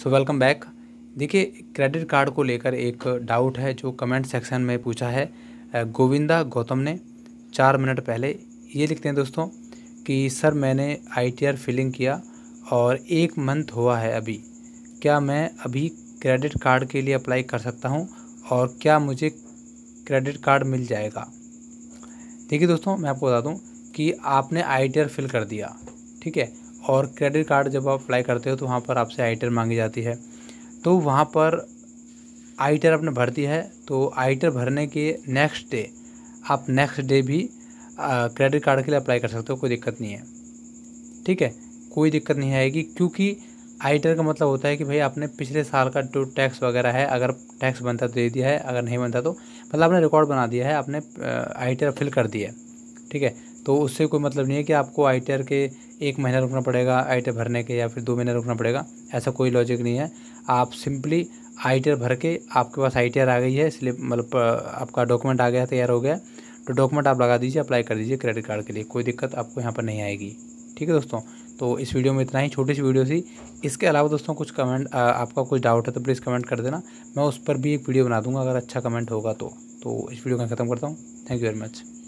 सो welcome back देखिए credit card को लेकर एक डाउट है जो कमेंट सेक्शन में पूछा है गोविंदा गौतम ने चार मिनट पहले ये लिखते हैं दोस्तों कि सर मैंने आईटीआर फिलिंग किया और एक मंथ हुआ है अभी क्या मैं अभी क्रेडिट कार्ड के लिए अप्लाई कर सकता हूँ और क्या मुझे क्रेडिट कार्ड मिल जाएगा देखिए दोस्तों मैं आपको बता दूँ कि आपने आई फिल कर दिया ठीक है और क्रेडिट कार्ड जब आप अप्लाई करते हो तो वहाँ पर आपसे आई e मांगी जाती है तो वहाँ पर आई आपने e भरती है तो आई e भरने के नेक्स्ट डे आप नेक्स्ट डे भी क्रेडिट कार्ड के लिए अप्लाई कर सकते हो कोई दिक्कत नहीं है ठीक है कोई दिक्कत नहीं आएगी क्योंकि आई का मतलब होता है कि भाई आपने पिछले साल का जो टैक्स वगैरह है अगर टैक्स बनता तो दे दिया है अगर नहीं बनता तो मतलब आपने रिकॉर्ड बना दिया है आपने आई फिल कर दिया है ठीक है तो उससे कोई मतलब नहीं है कि आपको आई के एक महीना रुकना पड़ेगा आई भरने के या फिर दो महीने रुकना पड़ेगा ऐसा कोई लॉजिक नहीं है आप सिंपली आई भर के आपके पास आई आ गई है इसलिए मतलब आपका डॉक्यूमेंट आ गया तैयार हो गया तो डॉक्यूमेंट आप लगा दीजिए अप्लाई कर दीजिए क्रेडिट कार्ड के लिए कोई दिक्कत आपको यहाँ पर नहीं आएगी ठीक है दोस्तों तो इस वीडियो में इतना ही छोटी सी वीडियो थी इसके अलावा दोस्तों कुछ कमेंट आ, आपका कुछ डाउट है तो प्लीज़ कमेंट कर देना मैं उस पर भी एक वीडियो बना दूंगा अगर अच्छा कमेंट होगा तो तो इस वीडियो का खत्म करता हूँ थैंक यू वेरी मच